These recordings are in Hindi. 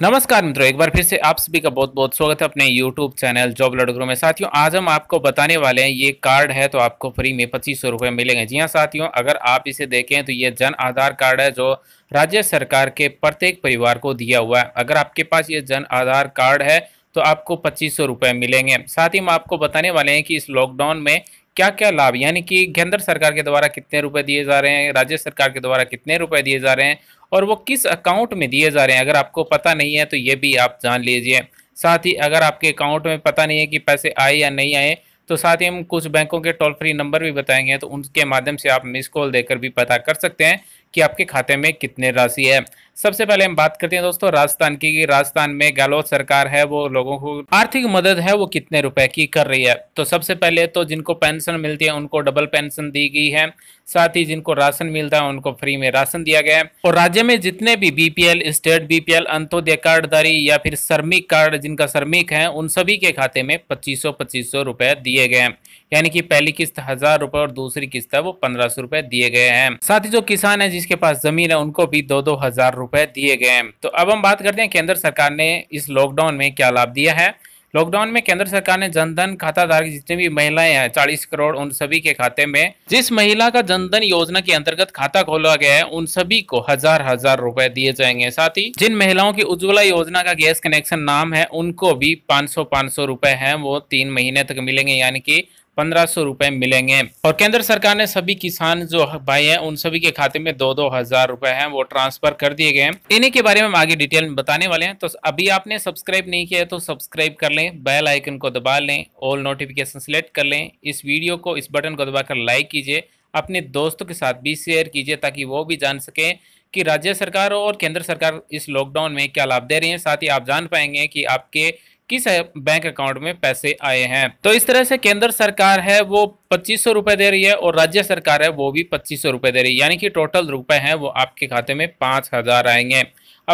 नमस्कार मित्रों एक बार फिर से आप सभी का बहुत बहुत स्वागत है अपने YouTube चैनल जॉब लड़ग्रो में साथियों आज हम आपको बताने वाले हैं ये कार्ड है तो आपको फ्री में पच्चीस सौ रुपये मिलेंगे जी हाँ साथियों अगर आप इसे देखें तो ये जन आधार कार्ड है जो राज्य सरकार के प्रत्येक परिवार को दिया हुआ है अगर आपके पास ये जन आधार कार्ड है तो आपको पच्चीस सौ मिलेंगे साथ ही हम आपको बताने वाले हैं कि इस लॉकडाउन में क्या क्या लाभ यानी कि केंद्र सरकार के द्वारा कितने रुपए दिए जा रहे हैं राज्य सरकार के द्वारा कितने रुपए दिए जा रहे हैं और वो किस अकाउंट में दिए जा रहे हैं अगर आपको पता नहीं है तो ये भी आप जान लीजिए साथ ही अगर आपके अकाउंट में पता नहीं है कि पैसे आए या नहीं आए तो साथ ही हम कुछ बैंकों के टोल फ्री नंबर भी बताएंगे तो उनके माध्यम से आप मिस कॉल देकर भी पता कर सकते हैं कि आपके खाते में कितने राशि है सबसे पहले हम बात करते हैं दोस्तों राजस्थान की राजस्थान में गहलोत सरकार है वो लोगों को आर्थिक मदद है वो कितने रुपए की कर रही है तो सबसे पहले तो जिनको पेंशन मिलती है उनको डबल पेंशन दी गई है साथ ही जिनको राशन मिलता है उनको फ्री में राशन दिया गया है और राज्य में जितने भी बीपीएल स्टेट बीपीएल अंत्योदय कार्डधारी या फिर श्रमिक कार्ड जिनका श्रमिक है उन सभी के खाते में पच्चीस सौ रुपए दिए गए हैं यानी कि पहली किस्त हजार रुपए और दूसरी किस्त है वो पंद्रह सौ रुपए दिए गए हैं साथ ही जो किसान है जिसके पास जमीन है उनको भी दो दो हजार रुपए दिए गए हैं तो अब हम बात करते हैं केंद्र सरकार ने इस लॉकडाउन में क्या लाभ दिया है लॉकडाउन में केंद्र सरकार ने जनधन खाता धारक जितनी भी महिलाएं हैं चालीस करोड़ उन सभी के खाते में जिस महिला का जनधन योजना के अंतर्गत खाता खोला गया है उन सभी को हजार हजार रुपए दिए जाएंगे साथ ही जिन महिलाओं की उज्ज्वला योजना का गैस कनेक्शन नाम है उनको भी 500 500 रुपए हैं वो तीन महीने तक मिलेंगे यानी की पंद्रह सौ रुपए मिलेंगे और केंद्र सरकार ने सभी किसान जो भाई हैं उन सभी के खाते में दो दो हजार रुपए हैं वो ट्रांसफर कर दिए गए हैं इन्हीं के बारे में हम आगे डिटेल में बताने वाले हैं तो अभी आपने सब्सक्राइब नहीं किया है तो सब्सक्राइब कर लें बेल आइकन को दबा लें ऑल नोटिफिकेशन सेलेक्ट कर लें इस वीडियो को इस बटन को दबाकर लाइक कीजिए अपने दोस्तों के साथ भी शेयर कीजिए ताकि वो भी जान सकें कि राज्य सरकार और केंद्र सरकार इस लॉकडाउन में क्या लाभ दे रही हैं साथ ही आप जान पाएंगे कि आपके किस बैंक अकाउंट में पैसे आए हैं तो इस तरह से केंद्र सरकार है वो पच्चीस सौ रुपए दे रही है और राज्य सरकार है वो भी पच्चीस सौ रुपए दे रही है यानी कि टोटल रुपए हैं वो आपके खाते में पाँच हजार आएंगे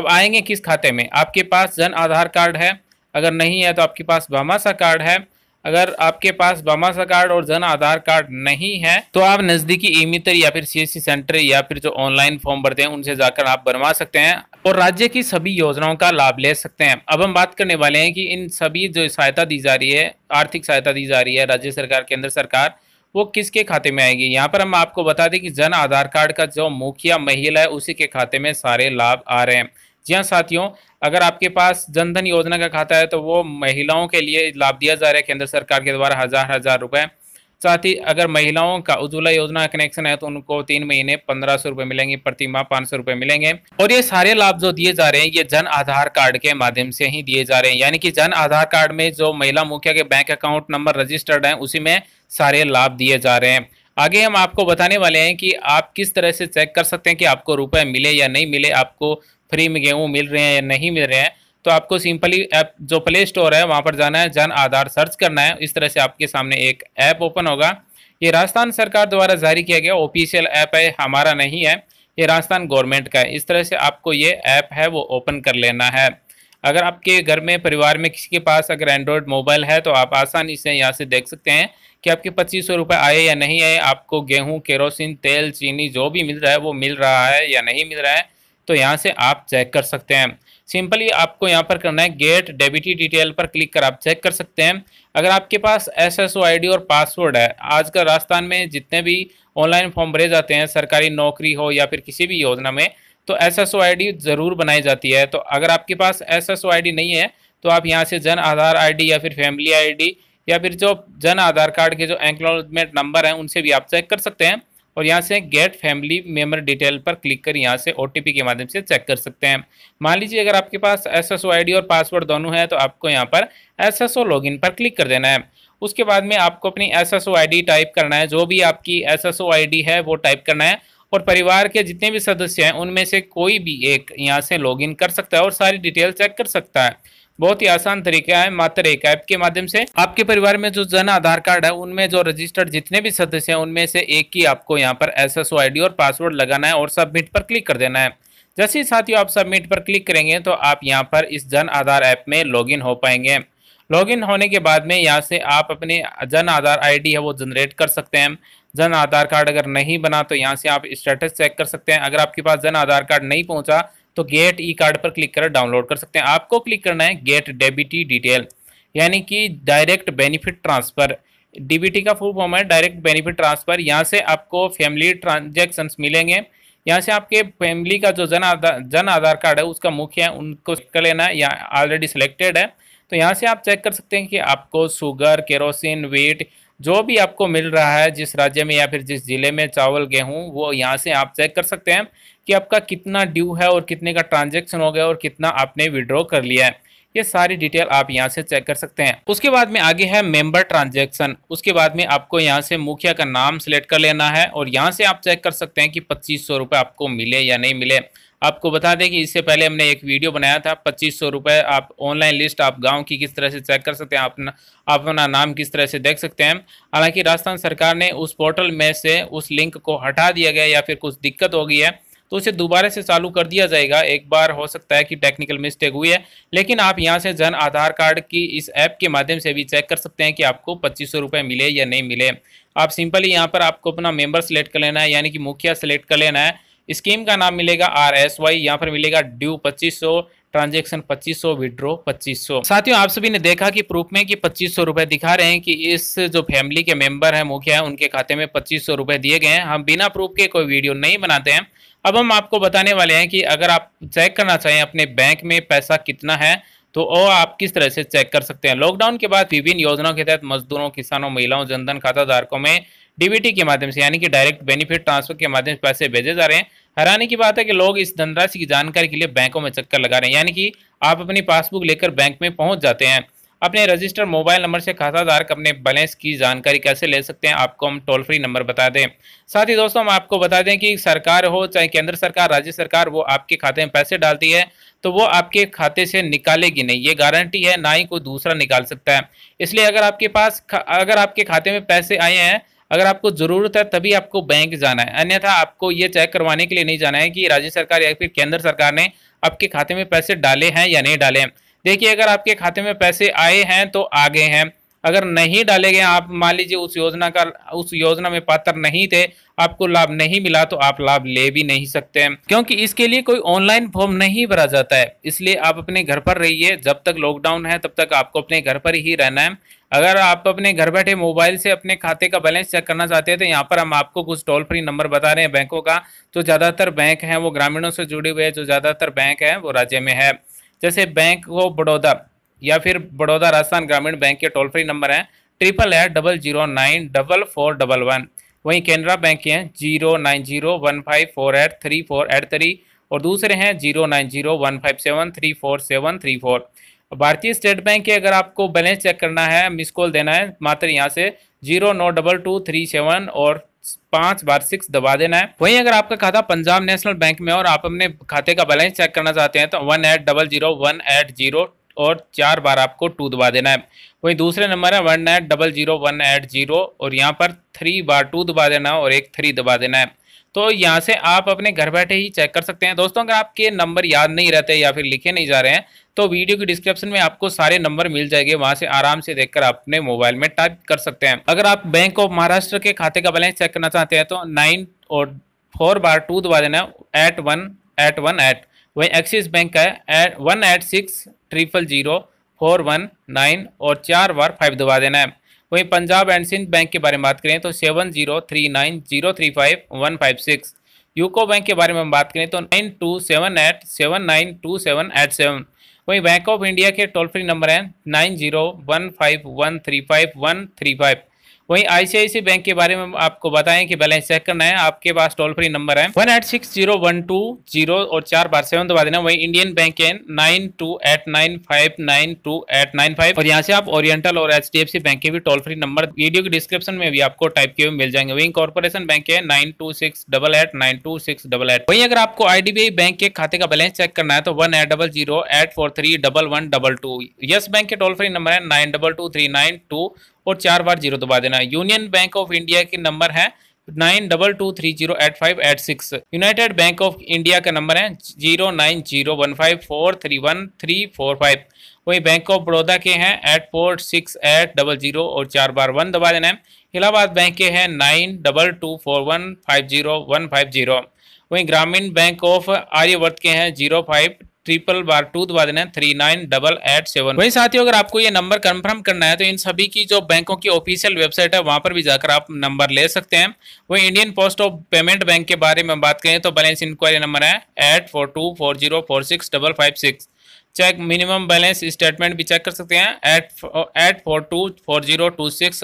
अब आएंगे किस खाते में आपके पास जन आधार कार्ड है अगर नहीं है तो आपके पास भामाशा कार्ड है अगर आपके पास बामासा कार्ड और जन आधार कार्ड नहीं है तो आप नज़दीकी ई मित्र या फिर सी सेंटर या फिर जो ऑनलाइन फॉर्म भरते हैं उनसे जाकर आप बनवा सकते हैं और राज्य की सभी योजनाओं का लाभ ले सकते हैं अब हम बात करने वाले हैं कि इन सभी जो सहायता दी जा रही है आर्थिक सहायता दी जा रही है राज्य सरकार केंद्र सरकार वो किसके खाते में आएगी यहाँ पर हम आपको बता दें कि जन आधार कार्ड का जो मुखिया महिला है उसी के खाते में सारे लाभ आ रहे हैं जी हाँ साथियों अगर आपके पास जनधन योजना का खाता है तो वो महिलाओं के लिए लाभ दिया जा रहा है केंद्र सरकार के द्वारा हज़ार हज़ार रुपये साथ ही अगर महिलाओं का उज्ज्वला योजना कनेक्शन है तो उनको तीन महीने पंद्रह सौ रुपये मिलेंगे प्रति माह पाँच सौ रुपये मिलेंगे और ये सारे लाभ जो दिए जा रहे हैं ये जन आधार कार्ड के माध्यम से ही दिए जा रहे हैं यानी कि जन आधार कार्ड में जो महिला मुखिया के बैंक अकाउंट नंबर रजिस्टर्ड है उसी में सारे लाभ दिए जा रहे हैं आगे हम आपको बताने वाले हैं कि आप किस तरह से चेक कर सकते हैं कि आपको रुपए मिले या नहीं मिले आपको फ्री में गेहूँ मिल रहे हैं या नहीं मिल रहे हैं तो आपको सिंपली ऐप जो प्ले स्टोर है वहाँ पर जाना है जन आधार सर्च करना है इस तरह से आपके सामने एक ऐप ओपन होगा ये राजस्थान सरकार द्वारा जारी किया गया ऑफिशियल ऐप है हमारा नहीं है ये राजस्थान गवर्नमेंट का है इस तरह से आपको ये ऐप है वो ओपन कर लेना है अगर आपके घर में परिवार में किसी के पास अगर एंड्रॉयड मोबाइल है तो आप आसानी से यहाँ से देख सकते हैं कि आपके पच्चीस सौ रुपये आए या नहीं आए आपको गेहूँ केरोसिन तेल चीनी जो भी मिल रहा है वो मिल रहा है या नहीं मिल रहा है तो यहाँ से आप चेक कर सकते हैं सिंपली आपको यहाँ पर करना है गेट डेबिटी डिटेल पर क्लिक कर आप चेक कर सकते हैं अगर आपके पास S S O I D और पासवर्ड है आजकल राजस्थान में जितने भी ऑनलाइन फॉर्म भरे जाते हैं सरकारी नौकरी हो या फिर किसी भी योजना में तो एस एस ज़रूर बनाई जाती है तो अगर आपके पास एस एस नहीं है तो आप यहाँ से जन आधार आईडी या फिर फैमिली आईडी या फिर जो जन आधार कार्ड के जो एंक्लोजमेंट नंबर हैं उनसे भी आप चेक कर सकते हैं और यहाँ से गेट फैमिली मेम्बर डिटेल पर क्लिक कर यहाँ से ओ के माध्यम से चेक कर सकते हैं मान लीजिए अगर आपके पास एस एस और पासवर्ड दोनों हैं तो आपको यहाँ पर एस एस पर क्लिक कर देना है उसके बाद में आपको अपनी एस एस टाइप करना है जो भी आपकी एस एस है वो टाइप करना है और परिवार के जितने भी सदस्य हैं उनमें से कोई भी एक यहाँ से लॉगिन कर सकता है और सारी डिटेल चेक कर सकता है बहुत ही आसान तरीका है मात्र एक ऐप के माध्यम से आपके परिवार में जो जन आधार कार्ड है उनमें जो रजिस्टर्ड जितने भी सदस्य हैं उनमें से एक ही आपको यहाँ पर एस एस और पासवर्ड लगाना है और सबमिट पर क्लिक कर देना है जैसे ही साथियों आप सबमिट पर क्लिक करेंगे तो आप यहाँ पर इस जन आधार ऐप में लॉगिन हो पाएंगे लॉगिन होने के बाद में यहाँ से आप अपने जन आधार आईडी है वो जनरेट कर सकते हैं जन आधार कार्ड अगर नहीं बना तो यहाँ से आप स्टेटस चेक कर सकते हैं अगर आपके पास जन आधार कार्ड नहीं पहुँचा तो गेट ई कार्ड पर क्लिक कर डाउनलोड कर सकते हैं आपको क्लिक करना है गेट डेबिटी डिटेल यानी कि डायरेक्ट बेनिफिट ट्रांसफ़र डीबीटी का फुल फॉर्म है डायरेक्ट बेनिफिट ट्रांसफ़र यहाँ से आपको फैमिली ट्रांजेक्शन्स मिलेंगे यहाँ से आपके फैमिली का जो जन आधार जन आधार कार्ड है उसका मुख्य है उनको कर लेना है या ऑलरेडी सिलेक्टेड है तो यहाँ से आप चेक कर सकते हैं कि आपको शुगर केरोसिन वेट जो भी आपको मिल रहा है जिस राज्य में या फिर जिस ज़िले में चावल गेहूँ वो यहाँ से आप चेक कर सकते हैं कि आपका कितना ड्यू है और कितने का ट्रांजेक्शन हो गया और कितना आपने विड्रॉ कर लिया है ये सारी डिटेल आप यहाँ से चेक कर सकते हैं उसके बाद में आगे है मेंबर ट्रांजैक्शन उसके बाद में आपको यहाँ से मुखिया का नाम सिलेक्ट कर लेना है और यहाँ से आप चेक कर सकते हैं कि पच्चीस सौ आपको मिले या नहीं मिले आपको बता दें कि इससे पहले हमने एक वीडियो बनाया था पच्चीस सौ रुपये आप ऑनलाइन लिस्ट आप गांव की किस तरह से चेक कर सकते हैं अपना अपना नाम किस तरह से देख सकते हैं हालांकि राजस्थान सरकार ने उस पोर्टल में से उस लिंक को हटा दिया गया या फिर कुछ दिक्कत हो गई है तो उसे दोबारा से चालू कर दिया जाएगा एक बार हो सकता है कि टेक्निकल मिस्टेक हुई है लेकिन आप यहाँ से जन आधार कार्ड की इस ऐप के माध्यम से भी चेक कर सकते हैं कि आपको पच्चीस सौ मिले या नहीं मिले आप सिंपली यहाँ पर आपको अपना मेंबर सेलेक्ट कर लेना है यानी कि मुखिया सेलेक्ट कर लेना है स्कीम का नाम मिलेगा आर एस वाई यहाँ पर मिलेगा ड्यू पच्चीस सौ ट्रांजेक्शन पच्चीस सौ विड्रो सौ साथियों आप सभी ने देखा कि प्रूफ में कि पच्चीस सौ रुपए दिखा रहे हैं कि इस जो फैमिली के मेंबर हैं मुखिया है उनके खाते में पच्चीस सौ रुपए दिए गए हैं हम बिना प्रूफ के कोई वीडियो नहीं बनाते हैं अब हम आपको बताने वाले हैं कि अगर आप चेक करना चाहें अपने बैंक में पैसा कितना है तो वो आप किस तरह से चेक कर सकते हैं लॉकडाउन के बाद विभिन्न योजनाओं के तहत मजदूरों किसानों महिलाओं जनधन खाता धारकों में डीबीटी के माध्यम से यानी कि डायरेक्ट बेनिफिट ट्रांसफर के माध्यम से पैसे भेजे जा रहे हैं हैरानी की बात है कि लोग इस धनराशि की जानकारी के लिए बैंकों में चक्कर लगा रहे हैं यानी कि आप अपनी पासबुक लेकर बैंक में पहुंच जाते हैं अपने रजिस्टर मोबाइल नंबर से खाता धारक अपने बैलेंस की जानकारी कैसे ले सकते हैं आपको हम टोल फ्री नंबर बता दें साथ ही दोस्तों हम आपको बता दें कि सरकार हो चाहे केंद्र सरकार राज्य सरकार वो आपके खाते में पैसे डालती है तो वो आपके खाते से निकालेगी नहीं ये गारंटी है ना ही कोई दूसरा निकाल सकता है इसलिए अगर आपके पास अगर आपके खाते में पैसे आए हैं अगर आपको ज़रूरत है तभी आपको बैंक जाना है अन्यथा आपको ये चेक करवाने के लिए नहीं जाना है कि राज्य सरकार या फिर केंद्र सरकार ने आपके खाते में पैसे डाले हैं या नहीं डाले हैं देखिए अगर आपके खाते में पैसे आए हैं तो आगे हैं अगर नहीं डाले गए आप मान लीजिए उस योजना का उस योजना में पात्र नहीं थे आपको लाभ नहीं मिला तो आप लाभ ले भी नहीं सकते हैं क्योंकि इसके लिए कोई ऑनलाइन फॉर्म नहीं भरा जाता है इसलिए आप अपने घर पर रहिए जब तक लॉकडाउन है तब तक आपको अपने घर पर ही रहना है अगर आप अपने घर बैठे मोबाइल से अपने खाते का बैलेंस चेक करना चाहते हैं तो यहाँ पर हम आपको कुछ टोल फ्री नंबर बता रहे हैं बैंकों का तो ज़्यादातर बैंक हैं वो ग्रामीणों से जुड़े हुए हैं जो ज़्यादातर बैंक हैं वो राज्य में है जैसे बैंक ऑफ बड़ौदा या फिर बड़ौदा राजस्थान ग्रामीण बैंक के टोल फ्री नंबर हैं triple eight double zero nine double four double one वहीं कैनरा बैंक के हैं zero nine zero one five four eight three four eight three और दूसरे हैं zero nine zero one five seven three four seven three four भारतीय स्टेट बैंक के अगर आपको बैलेंस चेक करना है मिस कॉल देना है मात्र यहाँ से जीरो नौ डबल टू थ्री सेवन और पाँच बार सिक्स दबा देना है वहीं अगर आपका खाता पंजाब नेशनल बैंक में और आप अपने खाते का बैलेंस चेक करना चाहते हैं तो one eight double zero one eight zero और चार बार आपको टू दबा देना है वहीं दूसरे नंबर है one eight double zero one eight zero और यहाँ पर थ्री बार टू दबा देना है और एक थ्री दबा देना है तो यहाँ से आप अपने घर बैठे ही चेक कर सकते हैं दोस्तों अगर आपके नंबर याद नहीं रहते या फिर लिखे नहीं जा रहे हैं तो वीडियो के डिस्क्रिप्शन में आपको सारे नंबर मिल जाएंगे वहां से आराम से देखकर अपने मोबाइल में टाइप कर सकते हैं अगर आप बैंक ऑफ महाराष्ट्र के खाते का बैलेंस चेक करना चाहते हैं तो नाइन और फोर बार टू दबा देना eight one eight one eight वही एक्सिस बैंक का है eight one eight six triple zero four one nine और चार बार फाइव दबा देना है वहीं पंजाब एंड सिंध बैंक के बारे में बात करें तो seven zero three nine zero three five one five six UCO bank के बारे में बात करें तो nine two seven eight seven nine two seven eight seven वहीं बैंक ऑफ इंडिया के टोल फ्री नंबर हैं nine zero one five one three five one three five वहीं आईसीआईसी बैंक के बारे में आपको बताएं कि बैलेंस चेक करना है आपके पास टोल फ्री नंबर है one eight six zero one two zero और चार बार सेवन दबा देना वहीं इंडियन बैंक के nine two eight nine five nine two eight nine five और यहाँ से आप ओरिएंटल और H D F C bank के भी टोल फ्री नंबर वीडियो के डिस्क्रिप्शन में भी आपको टाइप किए मिल जाएंगे वहीं कॉर्पोरेशन बैंक के nine two six double eight nine two six double eight वहीं अगर आपको आई बैंक के खाते का बैलेंस चेक करना है तो one eight double zero eight four three double one double two yes bank के टोल फ्री नंबर है nine double two three nine two और चार बार जीरो दबा देना यूनियन बैंक ऑफ इंडिया के नंबर है nine double two three zero eight five eight six united bank of India का नंबर है zero nine zero one five four three one three four five वही बैंक ऑफ बड़ौदा के हैं eight four six eight double zero और चार बार वन दबा देना है इलाहाबाद बैंक के हैं nine double two four one five zero one five zero वहीं ग्रामीण बैंक ऑफ आर्यवर्त के हैं जीरो फाइव ट्रिपल बार टू दबा देना है three nine double eight seven वही साथियों अगर आपको ये नंबर कंफर्म करना है तो इन सभी की जो बैंकों की ऑफिशियल वेबसाइट है वहां पर भी जाकर आप नंबर ले सकते हैं वही Indian post of payment bank के बारे में बात करें तो बैलेंस इंक्वायरी नंबर है eight check minimum balance statement भी चेक कर सकते हैं eight eight four two four zero two six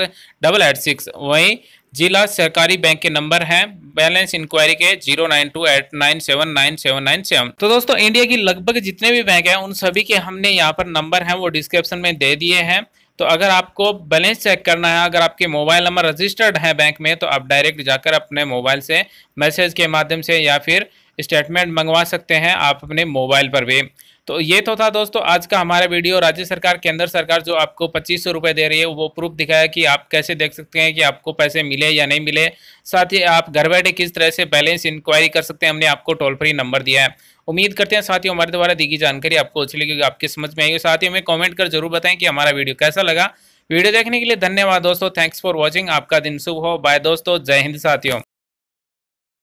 double eight six वहीं जिला सहकारी बैंक के नंबर हैं बैलेंस इंक्वायरी के zero nine two eight nine seven nine seven nine seven तो दोस्तों इंडिया की लगभग जितने भी बैंक हैं उन सभी के हमने यहाँ पर नंबर हैं वो डिस्क्रिप्शन में दे दिए हैं तो अगर आपको बैलेंस चेक करना है अगर आपके मोबाइल नंबर रजिस्टर्ड है बैंक में तो आप डायरेक्ट जाकर अपने मोबाइल से मैसेज के माध्यम से या फिर स्टेटमेंट मंगवा सकते हैं आप अपने मोबाइल पर भी तो ये तो था दोस्तों आज का हमारा वीडियो राज्य सरकार केंद्र सरकार जो आपको पच्चीस सौ रुपये दे रही है वो प्रूफ दिखाया कि आप कैसे देख सकते हैं कि आपको पैसे मिले या नहीं मिले साथ ही आप घर बैठे किस तरह से बैलेंस इंक्वायरी कर सकते हैं हमने आपको टोल फ्री नंबर दिया है उम्मीद करते हैं साथियों हमारे द्वारा दी गई जानकारी आपको अच्छी लगी आपकी समझ में आएगी साथ ही हमें कॉमेंट कर जरूर बताएं कि हमारा वीडियो कैसा लगा वीडियो देखने के लिए धन्यवाद दोस्तों थैंक्स फॉर वॉचिंग आपका दिन शुभ हो बाय दोस्तों जय हिंद साथियों